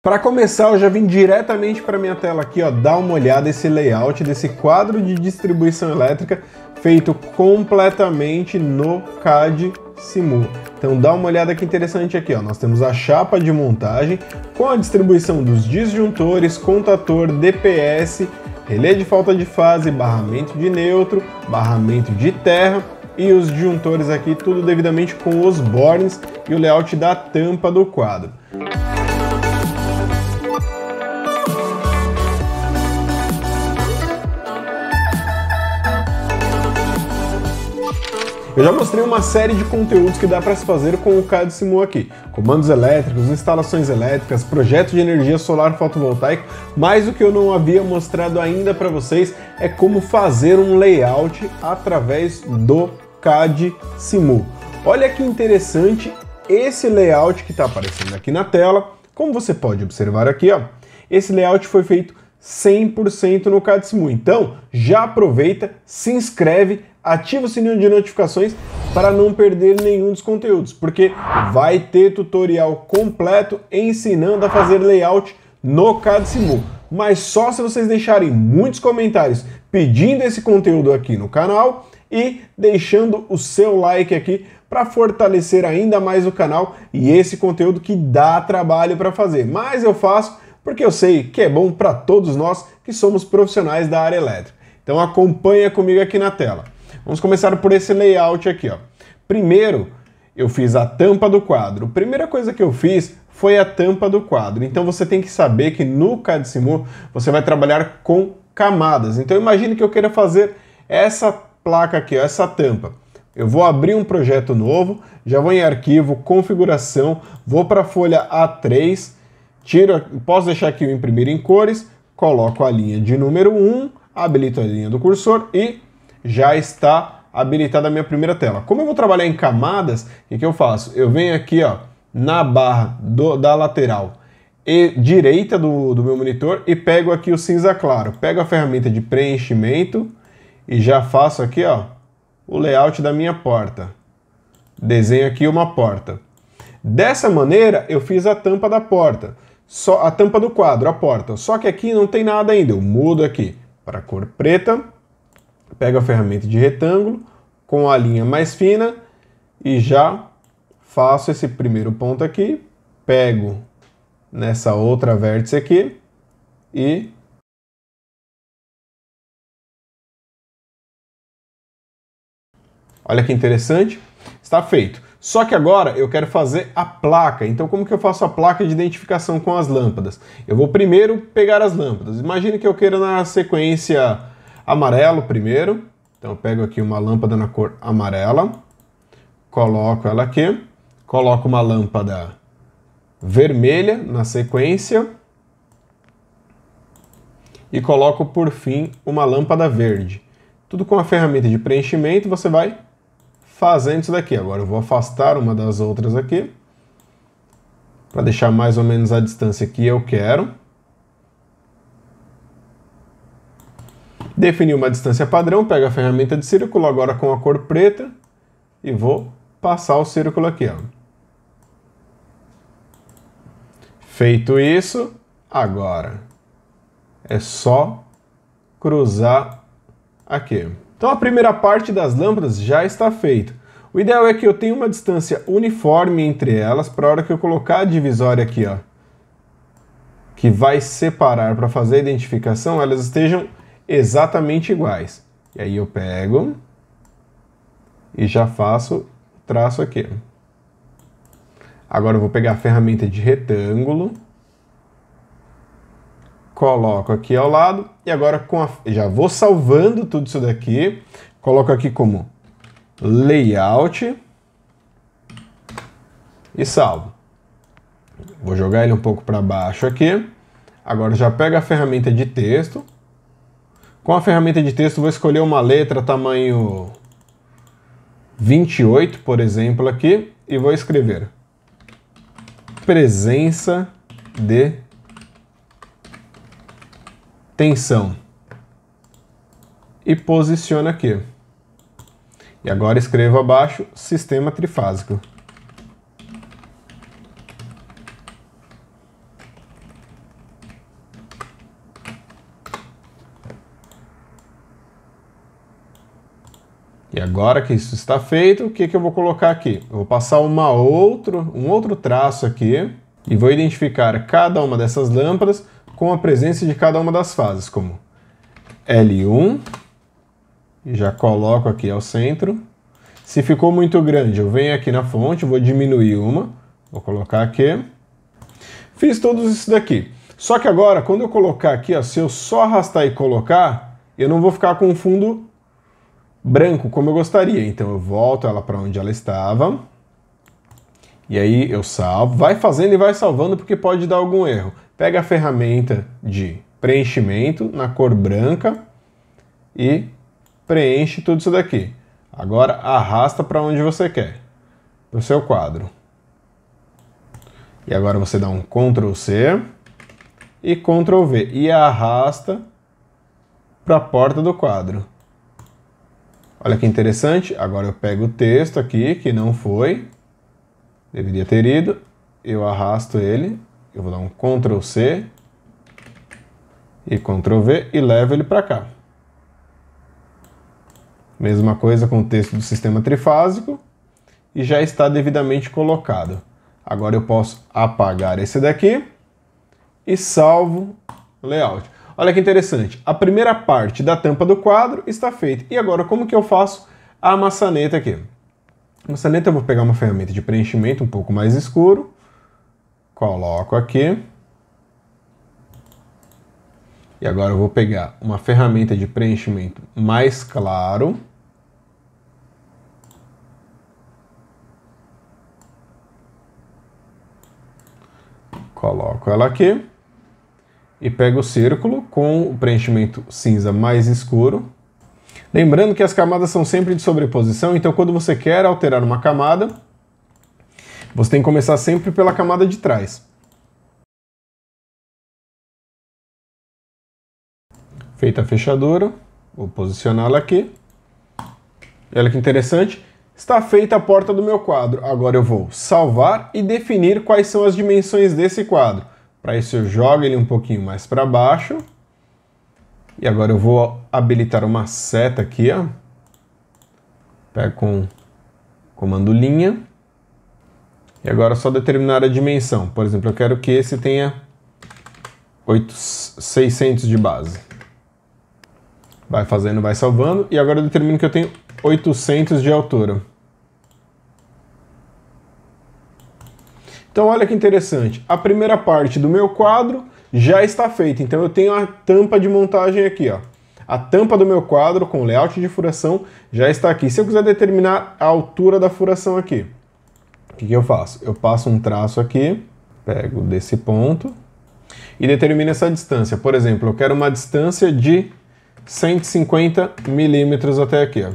Para começar, eu já vim diretamente para minha tela aqui, ó, dar uma olhada esse layout desse quadro de distribuição elétrica feito completamente no CAD Simul. Então dá uma olhada que interessante aqui, ó. Nós temos a chapa de montagem com a distribuição dos disjuntores, contator, DPS, relé de falta de fase, barramento de neutro, barramento de terra e os disjuntores aqui tudo devidamente com os bornes e o layout da tampa do quadro. Eu já mostrei uma série de conteúdos que dá para se fazer com o CAD Simu aqui. Comandos elétricos, instalações elétricas, projetos de energia solar fotovoltaica, mas o que eu não havia mostrado ainda para vocês é como fazer um layout através do CAD Simu. Olha que interessante esse layout que está aparecendo aqui na tela. Como você pode observar aqui, ó, esse layout foi feito 100% no Catsmu. Então, já aproveita, se inscreve, ativa o sininho de notificações para não perder nenhum dos conteúdos, porque vai ter tutorial completo ensinando a fazer layout no Cadsimo. Mas só se vocês deixarem muitos comentários pedindo esse conteúdo aqui no canal e deixando o seu like aqui para fortalecer ainda mais o canal e esse conteúdo que dá trabalho para fazer. Mas eu faço porque eu sei que é bom para todos nós que somos profissionais da área elétrica. Então acompanha comigo aqui na tela. Vamos começar por esse layout aqui, ó. Primeiro, eu fiz a tampa do quadro. A primeira coisa que eu fiz foi a tampa do quadro. Então você tem que saber que no CADSIMU você vai trabalhar com camadas. Então imagine que eu queira fazer essa placa aqui, ó, essa tampa. Eu vou abrir um projeto novo, já vou em arquivo, configuração, vou para a folha A3, Tiro, posso deixar aqui o imprimir em cores, coloco a linha de número 1, habilito a linha do cursor e já está habilitada a minha primeira tela. Como eu vou trabalhar em camadas, o que eu faço? Eu venho aqui ó, na barra do, da lateral e direita do, do meu monitor e pego aqui o cinza claro. Pego a ferramenta de preenchimento e já faço aqui ó, o layout da minha porta. Desenho aqui uma porta. Dessa maneira, eu fiz a tampa da porta só a tampa do quadro, a porta. Só que aqui não tem nada ainda. Eu mudo aqui para cor preta, pego a ferramenta de retângulo com a linha mais fina e já faço esse primeiro ponto aqui, pego nessa outra vértice aqui e Olha que interessante. Está feito. Só que agora eu quero fazer a placa. Então como que eu faço a placa de identificação com as lâmpadas? Eu vou primeiro pegar as lâmpadas. Imagina que eu queira na sequência amarelo primeiro. Então eu pego aqui uma lâmpada na cor amarela, coloco ela aqui, coloco uma lâmpada vermelha na sequência e coloco por fim uma lâmpada verde. Tudo com a ferramenta de preenchimento, você vai fazendo isso daqui. Agora eu vou afastar uma das outras aqui, para deixar mais ou menos a distância que eu quero. Defini uma distância padrão, pego a ferramenta de círculo, agora com a cor preta, e vou passar o círculo aqui. Ó. Feito isso, agora é só cruzar aqui. Então a primeira parte das lâmpadas já está feita. O ideal é que eu tenha uma distância uniforme entre elas para a hora que eu colocar a divisória aqui, ó, que vai separar para fazer a identificação, elas estejam exatamente iguais. E aí eu pego e já faço traço aqui. Agora eu vou pegar a ferramenta de retângulo coloco aqui ao lado e agora com a, já vou salvando tudo isso daqui, coloco aqui como layout e salvo. Vou jogar ele um pouco para baixo aqui. Agora já pega a ferramenta de texto. Com a ferramenta de texto vou escolher uma letra tamanho 28, por exemplo, aqui e vou escrever presença de tensão e posiciona aqui. E agora escrevo abaixo sistema trifásico. E agora que isso está feito, o que, que eu vou colocar aqui? Eu vou passar uma outro, um outro traço aqui e vou identificar cada uma dessas lâmpadas com a presença de cada uma das fases, como L1, já coloco aqui ao centro. Se ficou muito grande, eu venho aqui na fonte, vou diminuir uma, vou colocar aqui. Fiz todos isso daqui. Só que agora, quando eu colocar aqui, ó, se eu só arrastar e colocar, eu não vou ficar com um fundo branco como eu gostaria. Então eu volto ela para onde ela estava. E aí eu salvo. Vai fazendo e vai salvando porque pode dar algum erro. Pega a ferramenta de preenchimento na cor branca e preenche tudo isso daqui. Agora arrasta para onde você quer, para o seu quadro. E agora você dá um Ctrl C e Ctrl V e arrasta para a porta do quadro. Olha que interessante, agora eu pego o texto aqui, que não foi, deveria ter ido, eu arrasto ele eu vou dar um Ctrl C e Ctrl V e levo ele para cá. Mesma coisa com o texto do sistema trifásico e já está devidamente colocado. Agora eu posso apagar esse daqui e salvo layout. Olha que interessante, a primeira parte da tampa do quadro está feita. E agora, como que eu faço a maçaneta aqui? A maçaneta eu vou pegar uma ferramenta de preenchimento um pouco mais escuro coloco aqui. E agora eu vou pegar uma ferramenta de preenchimento mais claro. Coloco ela aqui. E pego o círculo com o preenchimento cinza mais escuro. Lembrando que as camadas são sempre de sobreposição, então quando você quer alterar uma camada, você tem que começar sempre pela camada de trás. Feita a fechadura, vou posicioná-la aqui. Olha que interessante. Está feita a porta do meu quadro. Agora eu vou salvar e definir quais são as dimensões desse quadro. Para isso eu jogo ele um pouquinho mais para baixo. E agora eu vou habilitar uma seta aqui, ó. Pego com comando linha. E agora é só determinar a dimensão. Por exemplo, eu quero que esse tenha 600 de base. Vai fazendo, vai salvando. E agora eu determino que eu tenho 800 de altura. Então olha que interessante. A primeira parte do meu quadro já está feita. Então eu tenho a tampa de montagem aqui, ó. A tampa do meu quadro com layout de furação já está aqui. Se eu quiser determinar a altura da furação aqui, que, que eu faço? Eu passo um traço aqui, pego desse ponto e determino essa distância. Por exemplo, eu quero uma distância de 150 milímetros até aqui. Ó.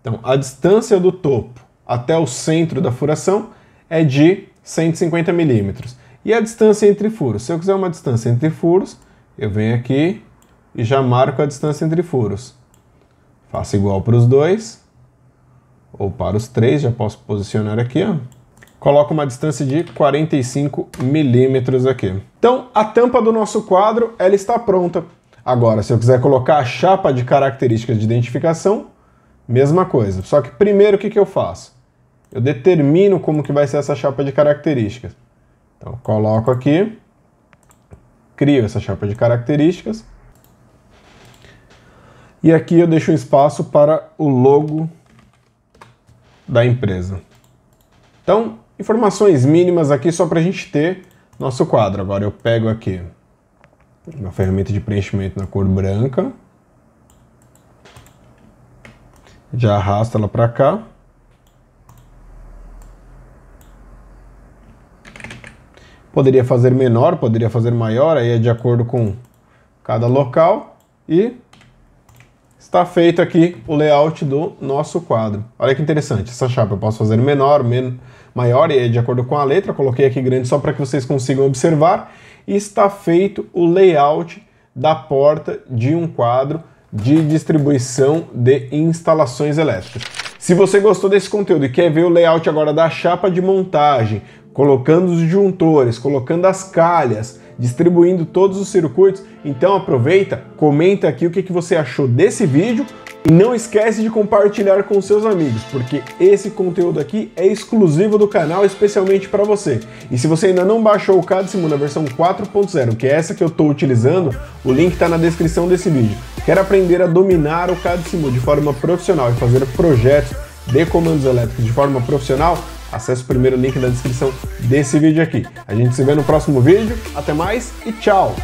Então, a distância do topo até o centro da furação é de 150 milímetros. E a distância entre furos? Se eu quiser uma distância entre furos, eu venho aqui e já marco a distância entre furos. Faço igual para os dois, ou para os três, já posso posicionar aqui, ó coloco uma distância de 45 milímetros aqui. Então, a tampa do nosso quadro, ela está pronta. Agora, se eu quiser colocar a chapa de características de identificação, mesma coisa. Só que primeiro, o que, que eu faço? Eu determino como que vai ser essa chapa de características. Então, coloco aqui, crio essa chapa de características, e aqui eu deixo um espaço para o logo da empresa. Então, informações mínimas aqui só para a gente ter nosso quadro. Agora eu pego aqui uma ferramenta de preenchimento na cor branca, já arrasto ela para cá. Poderia fazer menor, poderia fazer maior, aí é de acordo com cada local. E está feito aqui o layout do nosso quadro. Olha que interessante, essa chapa eu posso fazer menor, men maior, e de acordo com a letra, coloquei aqui grande só para que vocês consigam observar, e está feito o layout da porta de um quadro de distribuição de instalações elétricas. Se você gostou desse conteúdo e quer ver o layout agora da chapa de montagem, colocando os juntores, colocando as calhas, distribuindo todos os circuitos. Então aproveita, comenta aqui o que, você achou desse vídeo e não esquece de compartilhar com seus amigos, porque esse conteúdo aqui é exclusivo do canal, especialmente para você. E se você ainda não baixou o Cadsimul na versão 4.0, que é essa que eu estou utilizando, o link está na descrição desse vídeo. Quer aprender a dominar o Cadsimul de forma profissional e fazer projetos de comandos elétricos de forma profissional? acesse o primeiro link na descrição desse vídeo aqui. A gente se vê no próximo vídeo, até mais e tchau!